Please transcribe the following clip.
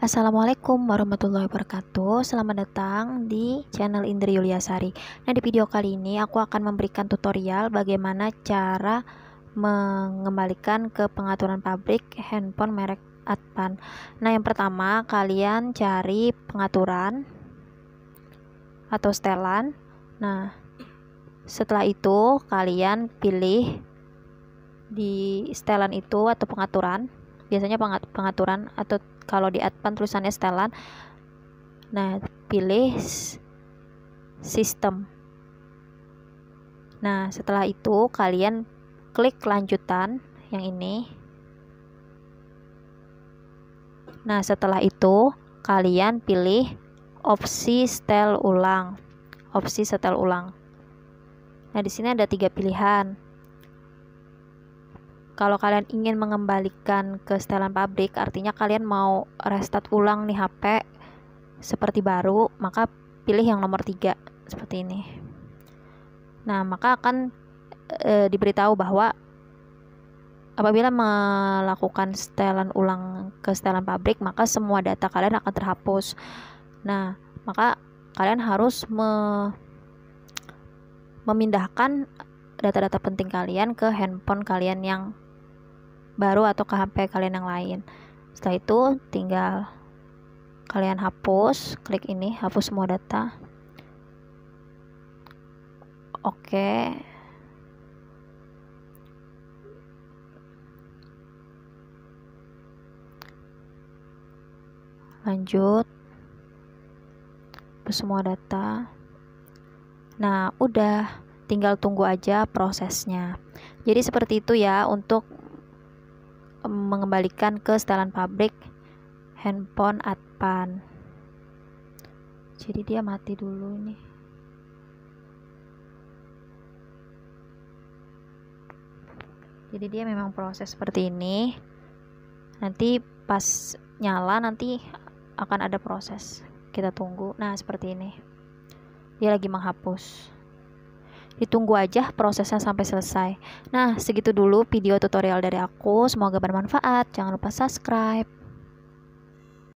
Assalamualaikum warahmatullahi wabarakatuh Selamat datang di channel Indri Yuliasari Nah di video kali ini aku akan memberikan tutorial bagaimana cara mengembalikan ke pengaturan pabrik handphone merek Advan Nah yang pertama kalian cari pengaturan atau setelan Nah setelah itu kalian pilih di setelan itu atau pengaturan biasanya pengaturan atau kalau di Advan tulisannya setelan nah pilih sistem nah setelah itu kalian klik lanjutan yang ini nah setelah itu kalian pilih opsi setel ulang opsi setel ulang nah di sini ada tiga pilihan kalau kalian ingin mengembalikan ke setelan pabrik artinya kalian mau restart ulang nih HP seperti baru maka pilih yang nomor 3 seperti ini nah maka akan e, diberitahu bahwa apabila melakukan setelan ulang ke setelan pabrik maka semua data kalian akan terhapus nah maka kalian harus me memindahkan data-data penting kalian ke handphone kalian yang baru atau ke HP kalian yang lain setelah itu tinggal kalian hapus klik ini hapus semua data oke lanjut hapus semua data nah udah tinggal tunggu aja prosesnya jadi seperti itu ya untuk mengembalikan ke setelan pabrik handphone Advan. Jadi dia mati dulu ini Jadi dia memang proses seperti ini. Nanti pas nyala nanti akan ada proses. Kita tunggu. Nah, seperti ini. Dia lagi menghapus. Ditunggu aja prosesnya sampai selesai. Nah, segitu dulu video tutorial dari aku. Semoga bermanfaat. Jangan lupa subscribe.